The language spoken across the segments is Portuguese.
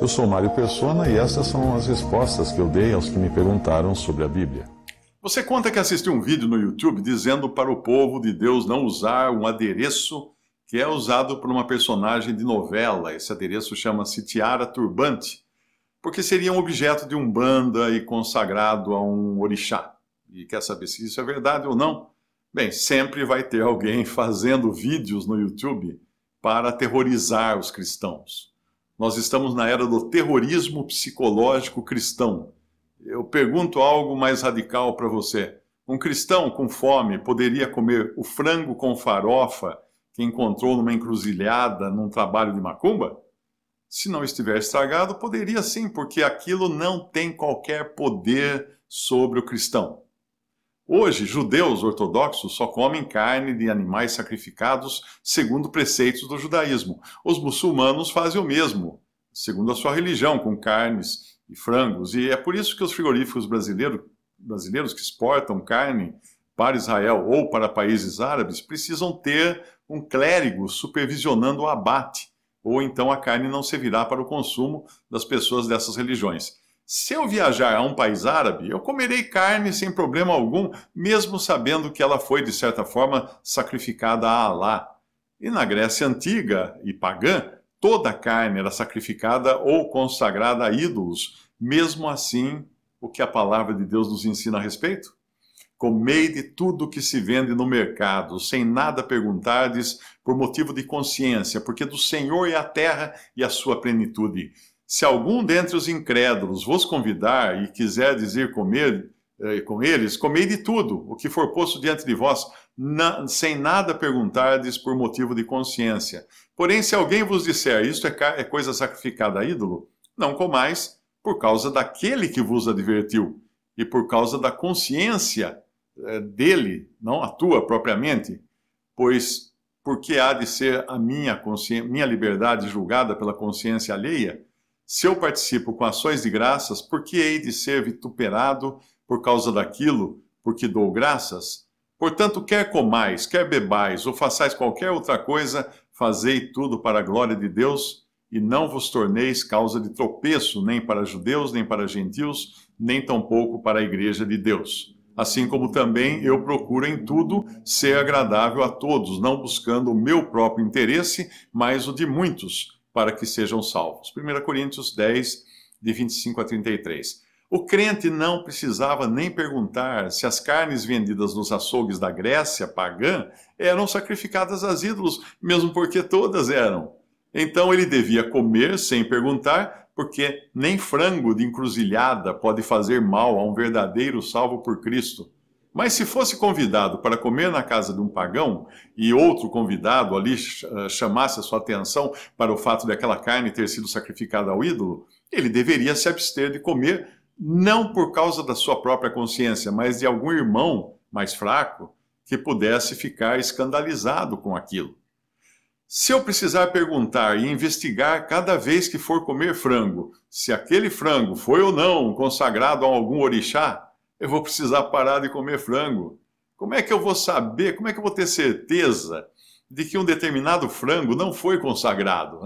Eu sou Mário Persona e essas são as respostas que eu dei aos que me perguntaram sobre a Bíblia. Você conta que assistiu um vídeo no YouTube dizendo para o povo de Deus não usar um adereço que é usado por uma personagem de novela. Esse adereço chama-se tiara turbante, porque seria um objeto de um banda e consagrado a um orixá. E quer saber se isso é verdade ou não? Bem, sempre vai ter alguém fazendo vídeos no YouTube para aterrorizar os cristãos. Nós estamos na era do terrorismo psicológico cristão. Eu pergunto algo mais radical para você. Um cristão com fome poderia comer o frango com farofa que encontrou numa encruzilhada, num trabalho de macumba? Se não estiver estragado, poderia sim, porque aquilo não tem qualquer poder sobre o cristão. Hoje, judeus ortodoxos só comem carne de animais sacrificados segundo preceitos do judaísmo. Os muçulmanos fazem o mesmo, segundo a sua religião, com carnes e frangos. E é por isso que os frigoríficos brasileiros, brasileiros que exportam carne para Israel ou para países árabes precisam ter um clérigo supervisionando o abate, ou então a carne não servirá para o consumo das pessoas dessas religiões. Se eu viajar a um país árabe, eu comerei carne sem problema algum, mesmo sabendo que ela foi, de certa forma, sacrificada a Alá. E na Grécia antiga e pagã, toda carne era sacrificada ou consagrada a ídolos. Mesmo assim, o que a palavra de Deus nos ensina a respeito? Comei de tudo que se vende no mercado, sem nada perguntardes, por motivo de consciência, porque do Senhor é a terra e a sua plenitude se algum dentre os incrédulos vos convidar e quiser dizer comer eh, com eles, comei de tudo o que for posto diante de vós, na, sem nada perguntardes por motivo de consciência. Porém, se alguém vos disser isto é, é coisa sacrificada a ídolo, não comais, por causa daquele que vos advertiu e por causa da consciência eh, dele, não a tua propriamente, pois porque há de ser a minha minha liberdade julgada pela consciência alheia? Se eu participo com ações de graças, por que hei de ser vituperado por causa daquilo, porque dou graças? Portanto, quer comais, quer bebais, ou façais qualquer outra coisa, fazei tudo para a glória de Deus, e não vos torneis causa de tropeço, nem para judeus, nem para gentios, nem tampouco para a igreja de Deus. Assim como também eu procuro em tudo ser agradável a todos, não buscando o meu próprio interesse, mas o de muitos para que sejam salvos. 1 Coríntios 10, de 25 a 33. O crente não precisava nem perguntar se as carnes vendidas nos açougues da Grécia pagã eram sacrificadas aos ídolos, mesmo porque todas eram. Então ele devia comer sem perguntar, porque nem frango de encruzilhada pode fazer mal a um verdadeiro salvo por Cristo. Mas se fosse convidado para comer na casa de um pagão e outro convidado ali eh, chamasse a sua atenção para o fato de aquela carne ter sido sacrificada ao ídolo, ele deveria se abster de comer, não por causa da sua própria consciência, mas de algum irmão mais fraco que pudesse ficar escandalizado com aquilo. Se eu precisar perguntar e investigar cada vez que for comer frango, se aquele frango foi ou não consagrado a algum orixá, eu vou precisar parar de comer frango. Como é que eu vou saber, como é que eu vou ter certeza de que um determinado frango não foi consagrado?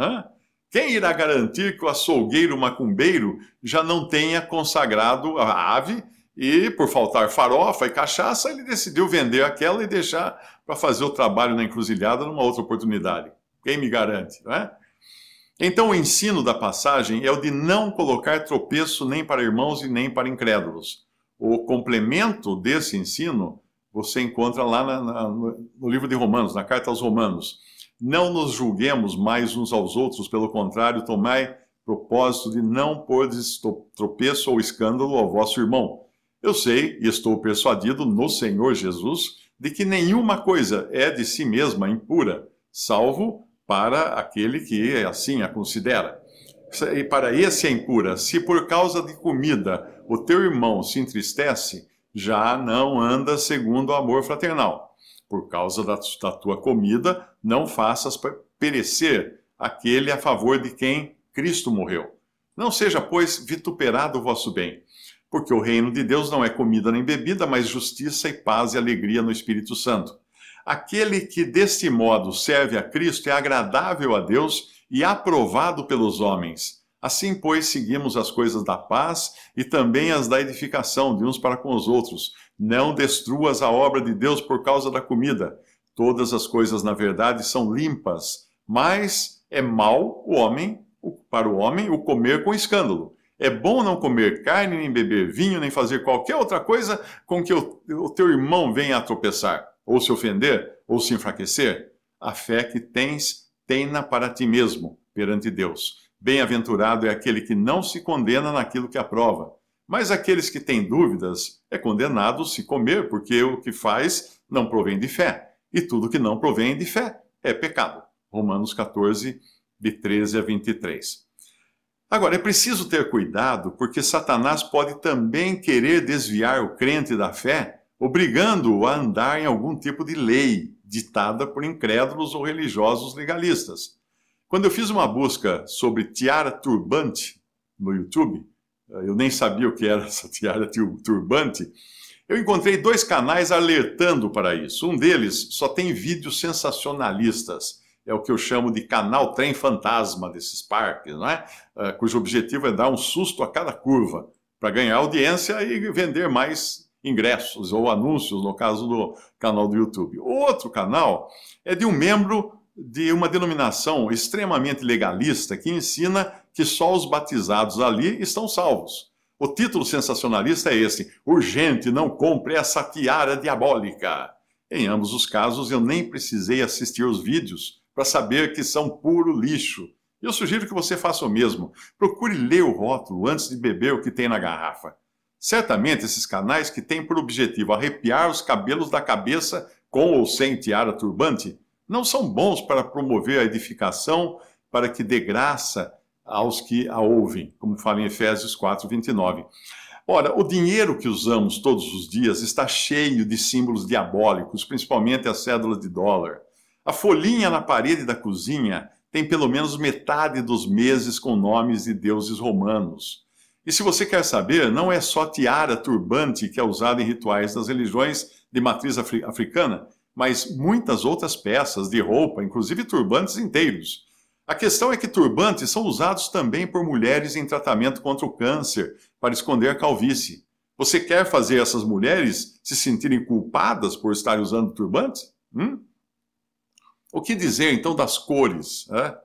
Quem irá garantir que o açougueiro macumbeiro já não tenha consagrado a ave e, por faltar farofa e cachaça, ele decidiu vender aquela e deixar para fazer o trabalho na encruzilhada numa outra oportunidade? Quem me garante, é? Então, o ensino da passagem é o de não colocar tropeço nem para irmãos e nem para incrédulos o complemento desse ensino você encontra lá na, na, no livro de Romanos, na carta aos Romanos. Não nos julguemos mais uns aos outros, pelo contrário, tomai propósito de não pôr tropeço ou escândalo ao vosso irmão. Eu sei e estou persuadido no Senhor Jesus de que nenhuma coisa é de si mesma impura, salvo para aquele que assim a considera. E para esse é impura. Se por causa de comida o teu irmão se entristece, já não anda segundo o amor fraternal. Por causa da, da tua comida, não faças perecer aquele a favor de quem Cristo morreu. Não seja, pois, vituperado o vosso bem, porque o reino de Deus não é comida nem bebida, mas justiça e paz e alegria no Espírito Santo. Aquele que deste modo serve a Cristo é agradável a Deus e aprovado pelos homens Assim, pois, seguimos as coisas da paz e também as da edificação de uns para com os outros. Não destruas a obra de Deus por causa da comida. Todas as coisas, na verdade, são limpas, mas é mal o homem, para o homem, o comer com escândalo. É bom não comer carne, nem beber vinho, nem fazer qualquer outra coisa com que o, teu irmão venha a tropeçar, ou se ofender, ou se enfraquecer. A fé que tens, tenha para ti mesmo, perante Deus Bem-aventurado é aquele que não se condena naquilo que aprova. Mas aqueles que têm dúvidas é condenado se comer, porque o que faz não provém de fé. E tudo que não provém de fé é pecado. Romanos 14, de 13 a 23. Agora, é preciso ter cuidado, porque Satanás pode também querer desviar o crente da fé, obrigando-o a andar em algum tipo de lei ditada por incrédulos ou religiosos legalistas. Quando eu fiz uma busca sobre tiara turbante no YouTube, eh, eu nem sabia o que era essa tiara turbante, eu encontrei dois canais alertando para isso. Um deles só tem vídeos sensacionalistas. É o que eu chamo de canal trem fantasma desses parques, não é? Eh, cujo objetivo é dar um susto a cada curva para ganhar audiência e vender mais ingressos ou anúncios, no caso do canal do YouTube. Outro canal é de um membro de uma denominação extremamente legalista que ensina que só os batizados ali estão salvos. O título sensacionalista é esse: Urgente, não compre essa tiara diabólica. Em ambos os casos, eu nem precisei assistir os vídeos para saber que são puro lixo. Eu sugiro que você faça o mesmo. Procure ler o rótulo antes de beber o que tem na garrafa. Certamente, esses canais que têm por objetivo arrepiar os cabelos da cabeça com ou sem tiara turbante não são bons para promover a edificação, para que dê graça aos que a ouvem, como fala em Efésios 4, 29. Ora, o dinheiro que usamos todos os dias está cheio de símbolos diabólicos, principalmente a cédula de dólar. A folhinha na parede da cozinha tem pelo menos metade dos meses com nomes de deuses romanos. E se você quer saber, não é só tiara turbante que é usada em rituais das religiões de matriz africana, mas muitas outras peças de roupa, inclusive turbantes inteiros. A questão é que turbantes são usados também por mulheres em tratamento contra o câncer, para esconder a calvície. Você quer fazer essas mulheres se sentirem culpadas por estarem usando turbante? Hum? O que dizer então das cores? Né?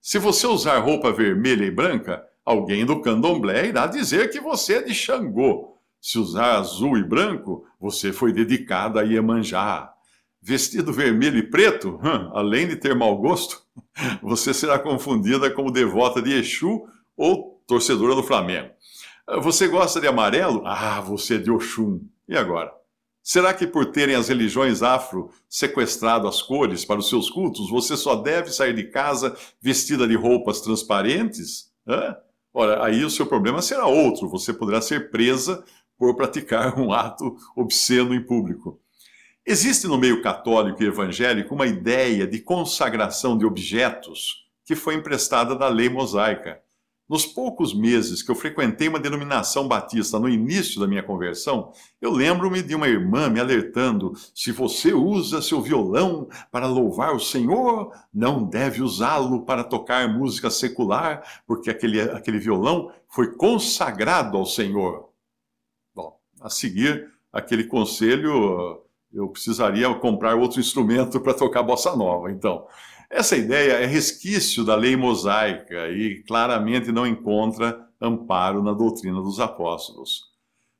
Se você usar roupa vermelha e branca, alguém do candomblé irá dizer que você é de Xangô. Se usar azul e branco, você foi dedicada a Iemanjá. Vestido vermelho e preto, além de ter mau gosto, você será confundida como devota de Exu ou torcedora do Flamengo. Você gosta de amarelo? Ah, você é de Oxum. E agora? Será que por terem as religiões afro sequestrado as cores para os seus cultos, você só deve sair de casa vestida de roupas transparentes? Hã? Ora, aí o seu problema será outro. Você poderá ser presa por praticar um ato obsceno em público. Existe no meio católico e evangélico uma ideia de consagração de objetos que foi emprestada da lei mosaica. Nos poucos meses que eu frequentei uma denominação batista no início da minha conversão, eu lembro-me de uma irmã me alertando: se você usa seu violão para louvar o Senhor, não deve usá-lo para tocar música secular, porque aquele, aquele violão foi consagrado ao Senhor. Bom, a seguir, aquele conselho eu precisaria comprar outro instrumento para tocar bossa nova. Então, essa ideia é resquício da lei mosaica e claramente não encontra amparo na doutrina dos apóstolos.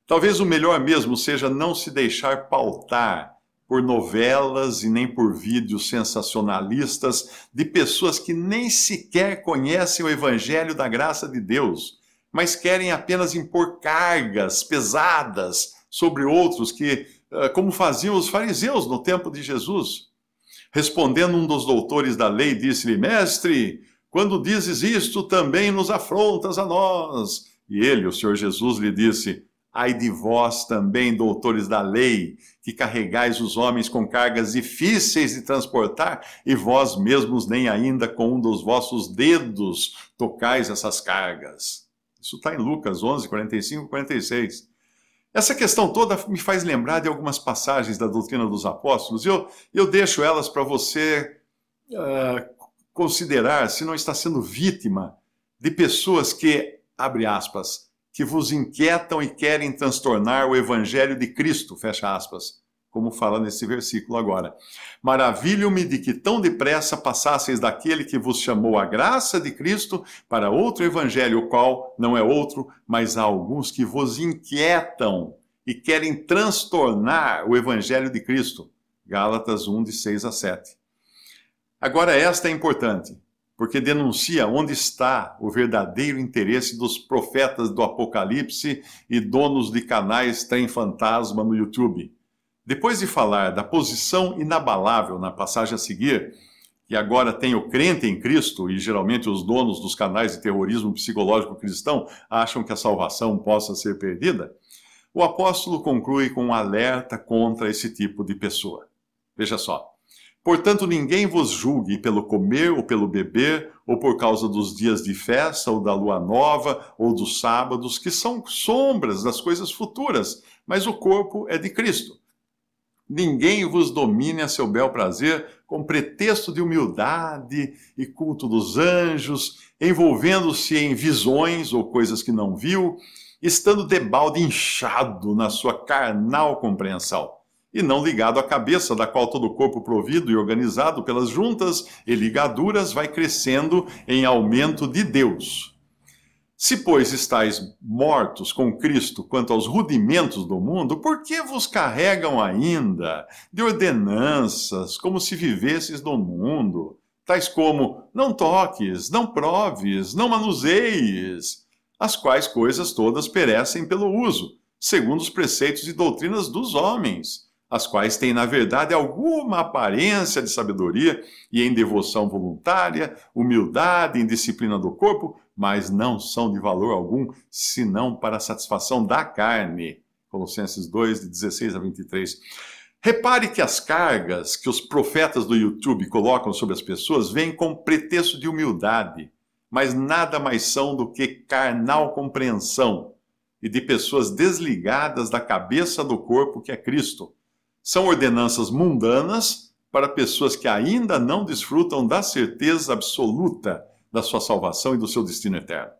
Talvez o melhor mesmo seja não se deixar pautar por novelas e nem por vídeos sensacionalistas de pessoas que nem sequer conhecem o evangelho da graça de Deus, mas querem apenas impor cargas pesadas sobre outros que ah, como faziam os fariseus no tempo de Jesus. Respondendo um dos doutores da lei, disse-lhe: Mestre, quando dizes isto, também nos afrontas a nós. E ele, o Senhor Jesus, lhe disse: Ai de vós também, doutores da lei, que carregais os homens com cargas difíceis de transportar, e vós mesmos nem ainda com um dos vossos dedos tocais essas cargas. Isso está em Lucas 11, 45 e 46. Essa questão toda me faz lembrar de algumas passagens da doutrina dos apóstolos, e eu, eu deixo elas para você uh, considerar se não está sendo vítima de pessoas que, abre aspas, que vos inquietam e querem transtornar o evangelho de Cristo, fecha aspas como fala nesse versículo agora. Maravilho-me de que tão depressa passasseis daquele que vos chamou a graça de Cristo para outro evangelho, o qual não é outro, mas há alguns que vos inquietam e querem transtornar o evangelho de Cristo. Gálatas 1, de 6 a 7. Agora, esta é importante, porque denuncia onde está o verdadeiro interesse dos profetas do Apocalipse e donos de canais Trem Fantasma no YouTube depois de falar da posição inabalável na passagem a seguir, que agora tem o crente em Cristo, e geralmente os donos dos canais de terrorismo psicológico cristão acham que a salvação possa ser perdida, o apóstolo conclui com um alerta contra esse tipo de pessoa. Veja só. Portanto, ninguém vos julgue pelo comer ou pelo beber, ou por causa dos dias de festa, ou da lua nova, ou dos sábados, que são sombras das coisas futuras, mas o corpo é de Cristo ninguém vos domine a seu bel prazer, com pretexto de humildade e culto dos anjos, envolvendo-se em visões ou coisas que não viu, estando debalde inchado na sua carnal compreensão, e não ligado à cabeça, da qual todo o corpo provido e organizado pelas juntas e ligaduras vai crescendo em aumento de Deus se, pois, estáis mortos com Cristo quanto aos rudimentos do mundo, por que vos carregam ainda de ordenanças, como se vivesses no mundo, tais como não toques, não proves, não manuseis, as quais coisas todas perecem pelo uso, segundo os preceitos e doutrinas dos homens, as quais têm, na verdade, alguma aparência de sabedoria e em devoção voluntária, humildade, em disciplina do corpo, mas não são de valor algum, senão para a satisfação da carne. Colossenses 2, de 16 a 23. Repare que as cargas que os profetas do YouTube colocam sobre as pessoas vêm com pretexto de humildade, mas nada mais são do que carnal compreensão e de pessoas desligadas da cabeça do corpo que é Cristo são ordenanças mundanas para pessoas que ainda não desfrutam da certeza absoluta da sua salvação e do seu destino eterno.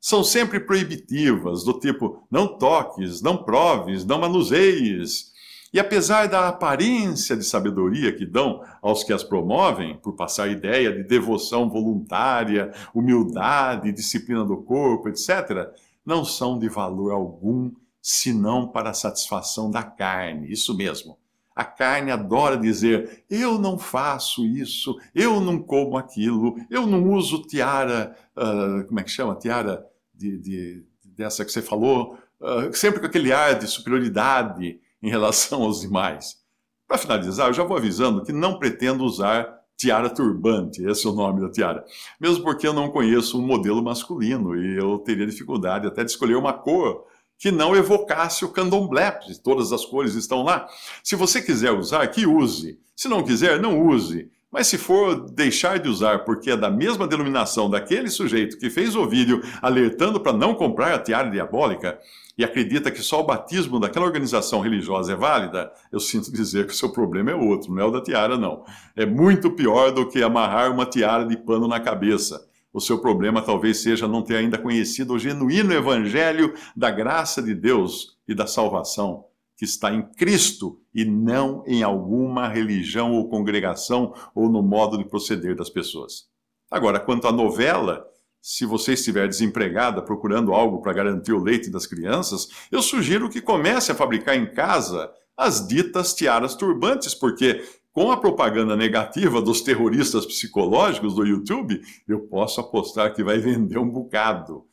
São sempre proibitivas, do tipo não toques, não proves, não manuseies. E apesar da aparência de sabedoria que dão aos que as promovem, por passar ideia de devoção voluntária, humildade, disciplina do corpo, etc., não são de valor algum senão para a satisfação da carne. Isso mesmo. A carne adora dizer: eu não faço isso, eu não como aquilo, eu não uso tiara, uh, como é que chama? Tiara de, de, dessa que você falou, uh, sempre com aquele ar de superioridade em relação aos demais. Para finalizar, eu já vou avisando que não pretendo usar tiara turbante, esse é o nome da tiara. Mesmo porque eu não conheço um modelo masculino e eu teria dificuldade até de escolher uma cor que não evocasse o candomblé, todas as cores estão lá. Se você quiser usar, que use. Se não quiser, não use. Mas se for deixar de usar porque é da mesma denominação daquele sujeito que fez o vídeo alertando para não comprar a tiara diabólica e acredita que só o batismo daquela organização religiosa é válida, eu sinto dizer que o seu problema é outro, não é o da tiara, não. É muito pior do que amarrar uma tiara de pano na cabeça. O seu problema talvez seja não ter ainda conhecido o genuíno evangelho da graça de Deus e da salvação que está em Cristo e não em alguma religião ou congregação ou no modo de proceder das pessoas. Agora, quanto à novela, se você estiver desempregada procurando algo para garantir o leite das crianças, eu sugiro que comece a fabricar em casa as ditas tiaras turbantes, porque com a propaganda negativa dos terroristas psicológicos do YouTube, eu posso apostar que vai vender um bocado.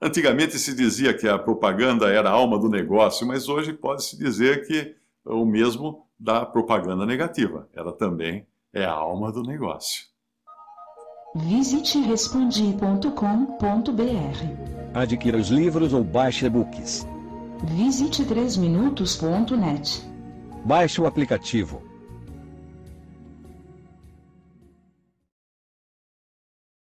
Antigamente se dizia que a propaganda era a alma do negócio, mas hoje pode-se dizer que é o mesmo da propaganda negativa. Ela também é a alma do negócio. Visite respondi.com.br. Adquira os livros ou baixe e-books. Visite 3minutos.net. Baixe o aplicativo